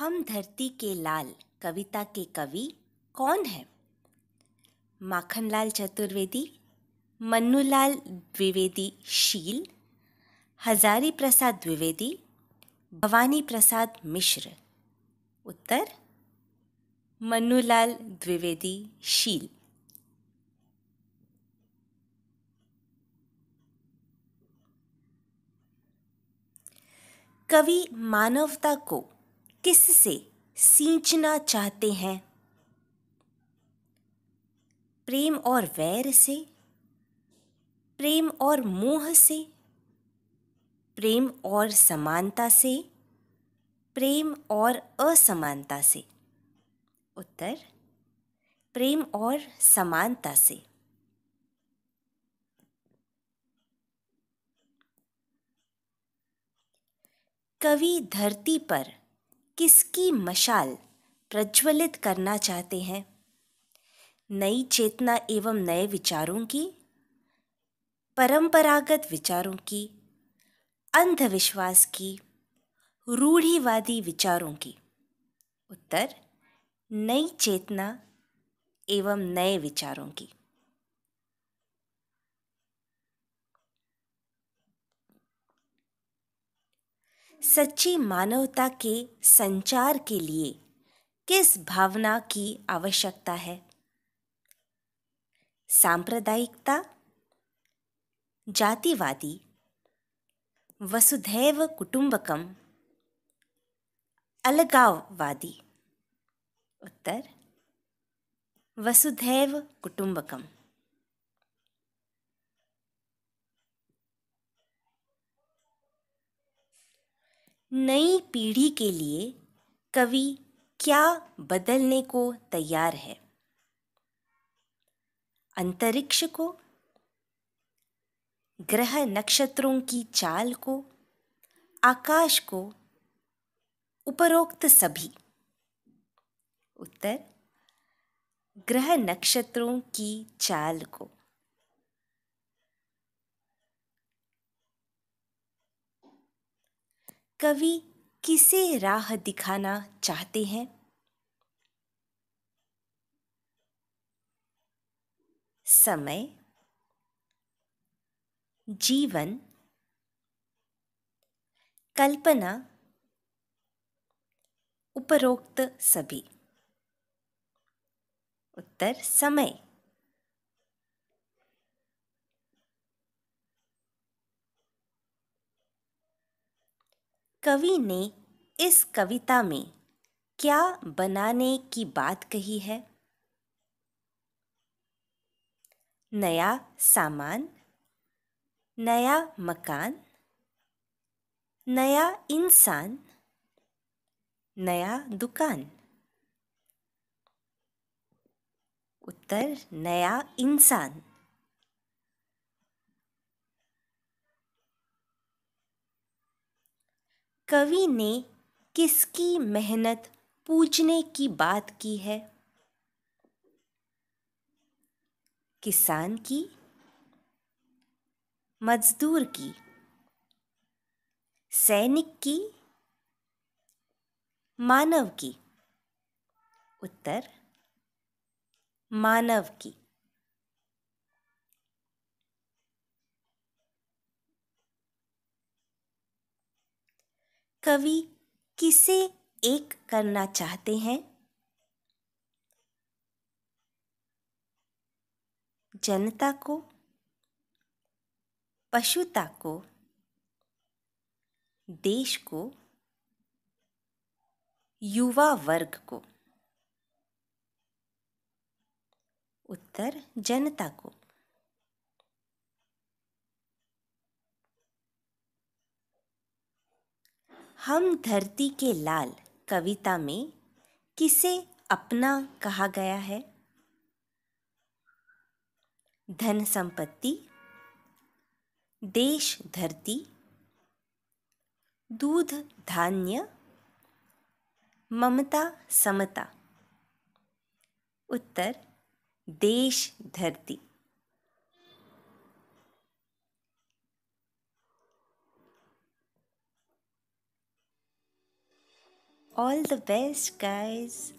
हम धरती के लाल कविता के कवि कौन हैं माखनलाल चतुर्वेदी मन्नूलाल द्विवेदी शील हजारी प्रसाद द्विवेदी भवानी प्रसाद मिश्र उत्तर मन्नूलाल द्विवेदी शील कवि मानवता को किससे सींचना चाहते हैं प्रेम और वैर से प्रेम और मोह से प्रेम और समानता से प्रेम और असमानता से उत्तर प्रेम और समानता से कवि धरती पर किसकी मशाल प्रज्वलित करना चाहते हैं नई चेतना एवं नए विचारों की परंपरागत विचारों की अंधविश्वास की रूढ़िवादी विचारों की उत्तर नई चेतना एवं नए विचारों की सच्ची मानवता के संचार के लिए किस भावना की आवश्यकता है सांप्रदायिकता जातिवादी वसुधैव कुटुंबकम अलगाववादी उत्तर वसुधैव कुटुंबकम नई पीढ़ी के लिए कवि क्या बदलने को तैयार है अंतरिक्ष को ग्रह नक्षत्रों की चाल को आकाश को उपरोक्त सभी उत्तर ग्रह नक्षत्रों की चाल को कवि किसे राह दिखाना चाहते हैं समय जीवन कल्पना उपरोक्त सभी उत्तर समय कवि ने इस कविता में क्या बनाने की बात कही है नया सामान नया मकान नया इंसान नया दुकान उत्तर नया इंसान कवि ने किसकी मेहनत पूजने की बात की है किसान की मजदूर की सैनिक की मानव की उत्तर मानव की कवि किसे एक करना चाहते हैं जनता को पशुता को देश को युवा वर्ग को उत्तर जनता को हम धरती के लाल कविता में किसे अपना कहा गया है धन संपत्ति देश धरती दूध धान्य ममता समता उत्तर देश धरती All the best, guys.